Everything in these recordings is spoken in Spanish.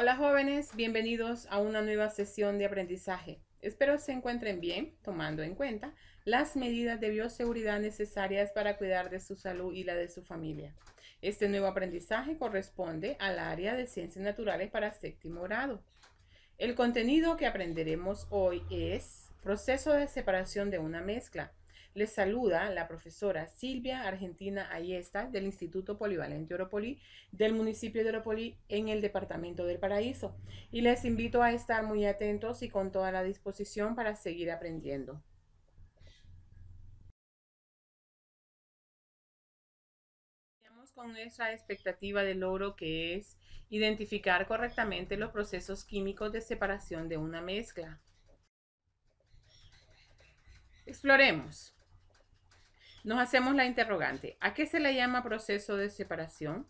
Hola jóvenes, bienvenidos a una nueva sesión de aprendizaje. Espero se encuentren bien, tomando en cuenta las medidas de bioseguridad necesarias para cuidar de su salud y la de su familia. Este nuevo aprendizaje corresponde al área de ciencias naturales para séptimo grado. El contenido que aprenderemos hoy es proceso de separación de una mezcla, les saluda la profesora Silvia Argentina Ayesta del Instituto Polivalente Oropolí del municipio de Oropolí en el departamento del Paraíso. Y les invito a estar muy atentos y con toda la disposición para seguir aprendiendo. con nuestra expectativa de logro que es identificar correctamente los procesos químicos de separación de una mezcla. Exploremos nos hacemos la interrogante. ¿A qué se le llama proceso de separación?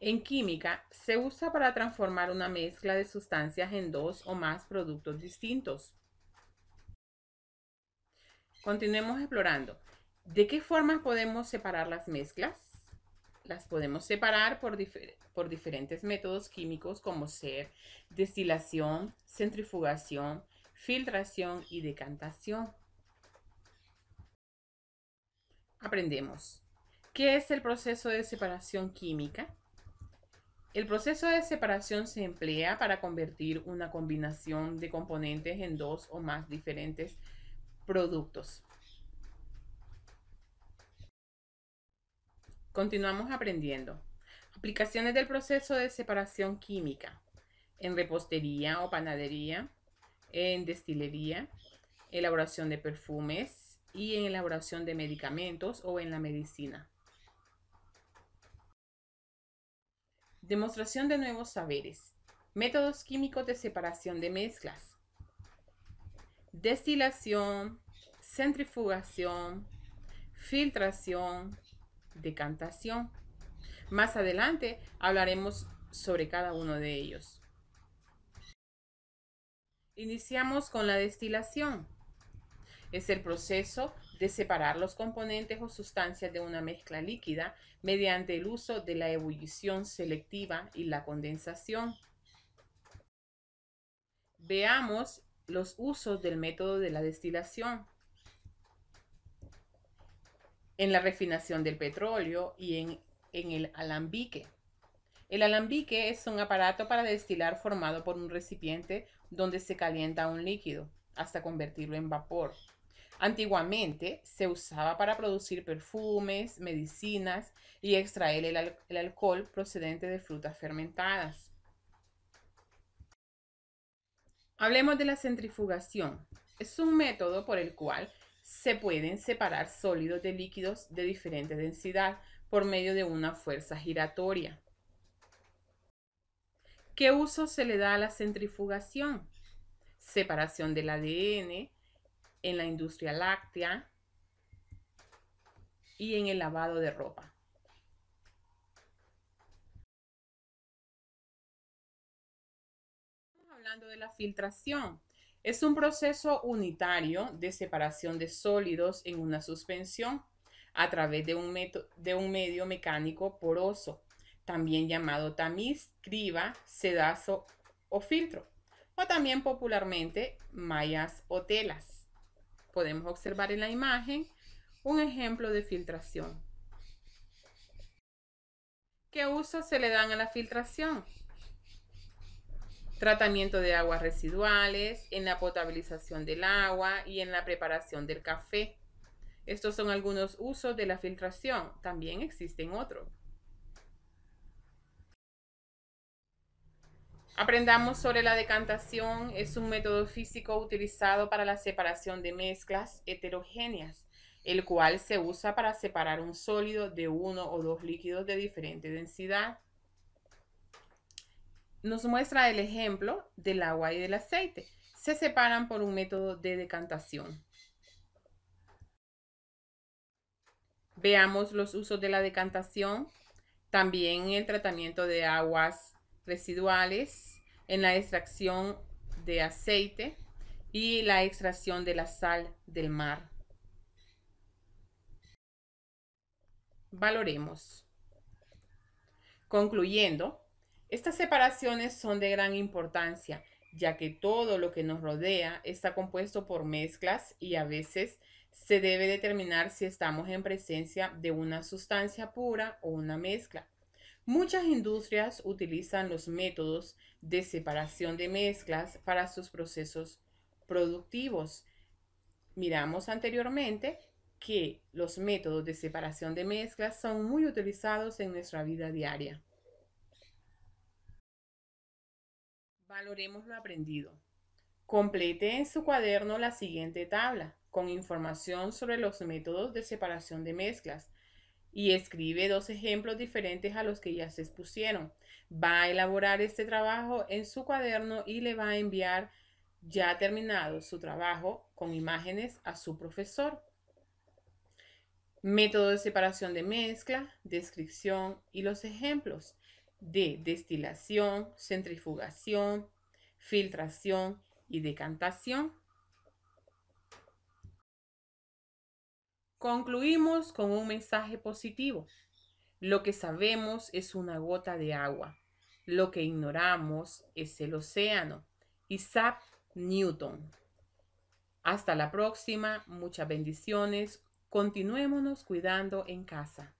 En química se usa para transformar una mezcla de sustancias en dos o más productos distintos. Continuemos explorando. ¿De qué formas podemos separar las mezclas? Las podemos separar por diferentes métodos químicos como ser destilación, centrifugación, filtración y decantación aprendemos qué es el proceso de separación química. El proceso de separación se emplea para convertir una combinación de componentes en dos o más diferentes productos. Continuamos aprendiendo. Aplicaciones del proceso de separación química en repostería o panadería, en destilería, elaboración de perfumes, y en elaboración de medicamentos o en la medicina. Demostración de nuevos saberes. Métodos químicos de separación de mezclas. Destilación, centrifugación, filtración, decantación. Más adelante hablaremos sobre cada uno de ellos. Iniciamos con la destilación es el proceso de separar los componentes o sustancias de una mezcla líquida mediante el uso de la ebullición selectiva y la condensación. Veamos los usos del método de la destilación. En la refinación del petróleo y en, el alambique. El alambique es un aparato para destilar formado por un recipiente donde se calienta un líquido hasta convertirlo en vapor. Antiguamente se usaba para producir perfumes, medicinas y extraer el, alcohol procedente de frutas fermentadas. Hablemos de la centrifugación. Es un método por el cual se pueden separar sólidos de líquidos de diferente densidad por medio de una fuerza giratoria. ¿Qué uso se le da a la centrifugación? Separación del ADN, en la industria láctea y en el lavado de ropa. Estamos hablando de la filtración. Es un proceso unitario de separación de sólidos en una suspensión a través de un, de un medio mecánico poroso, también llamado tamiz, criba, sedazo o filtro, o también popularmente mallas o telas. Podemos observar en la imagen un ejemplo de filtración. ¿Qué usos se le dan a la filtración? Tratamiento de aguas residuales, en la potabilización del agua y en la preparación del café. Estos son algunos usos de la filtración. También existen otros. Aprendamos sobre la decantación. Es un método físico utilizado para la separación de mezclas heterogéneas, el cual se usa para separar un sólido de uno o dos líquidos de diferente densidad. Nos muestra el ejemplo del agua y del aceite. Se separan por un método de decantación. Veamos los usos de la decantación. También el tratamiento de aguas residuales en la extracción de aceite y la extracción de la sal del mar. Valoremos. Concluyendo, estas separaciones son de gran importancia, ya que todo lo que nos rodea está compuesto por mezclas y a veces se debe determinar si estamos en presencia de una sustancia pura o una mezcla. Muchas industrias utilizan los métodos de separación de mezclas para sus procesos productivos. Miramos anteriormente que los métodos de separación de mezclas son muy utilizados en nuestra vida diaria. Valoremos lo aprendido. Complete en su cuaderno la siguiente tabla con información sobre los métodos de separación de mezclas y escribe dos ejemplos diferentes a los que ya se expusieron. Va a elaborar este trabajo en su cuaderno y le va a enviar ya terminado su trabajo con imágenes a su profesor. Método de separación de mezcla, descripción y los ejemplos de destilación, centrifugación, filtración y decantación. Concluimos con un mensaje positivo. Lo que sabemos es una gota de agua. Lo que ignoramos es el océano. Isaac Newton. Hasta la próxima. Muchas bendiciones. Continuémonos cuidando en casa.